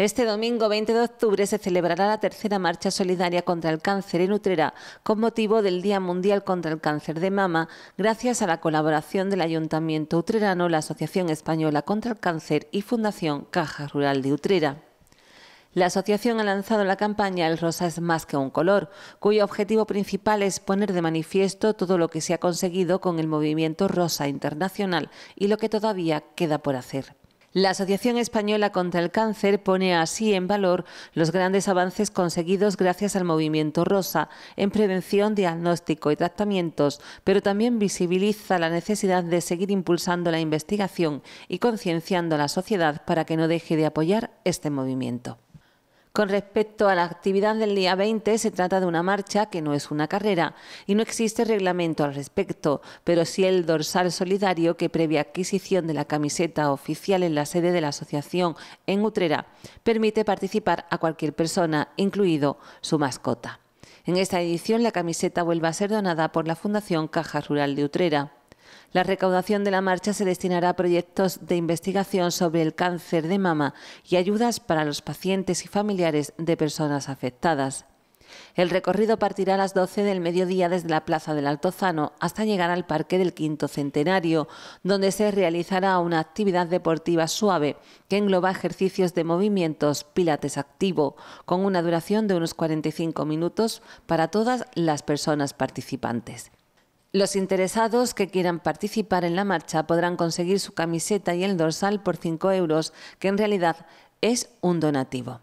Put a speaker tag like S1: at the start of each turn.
S1: Este domingo 20 de octubre se celebrará la tercera marcha solidaria contra el cáncer en Utrera con motivo del Día Mundial contra el Cáncer de Mama, gracias a la colaboración del Ayuntamiento Utrerano, la Asociación Española contra el Cáncer y Fundación Caja Rural de Utrera. La asociación ha lanzado la campaña El rosa es más que un color, cuyo objetivo principal es poner de manifiesto todo lo que se ha conseguido con el movimiento rosa internacional y lo que todavía queda por hacer. La Asociación Española contra el Cáncer pone así en valor los grandes avances conseguidos gracias al movimiento Rosa en prevención, diagnóstico y tratamientos, pero también visibiliza la necesidad de seguir impulsando la investigación y concienciando a la sociedad para que no deje de apoyar este movimiento. Con respecto a la actividad del día 20, se trata de una marcha que no es una carrera y no existe reglamento al respecto, pero sí el dorsal solidario que previa adquisición de la camiseta oficial en la sede de la asociación en Utrera permite participar a cualquier persona, incluido su mascota. En esta edición la camiseta vuelve a ser donada por la Fundación Caja Rural de Utrera. La recaudación de la marcha se destinará a proyectos de investigación sobre el cáncer de mama y ayudas para los pacientes y familiares de personas afectadas. El recorrido partirá a las 12 del mediodía desde la Plaza del Altozano hasta llegar al Parque del Quinto Centenario, donde se realizará una actividad deportiva suave que engloba ejercicios de movimientos pilates activo, con una duración de unos 45 minutos para todas las personas participantes. Los interesados que quieran participar en la marcha podrán conseguir su camiseta y el dorsal por 5 euros, que en realidad es un donativo.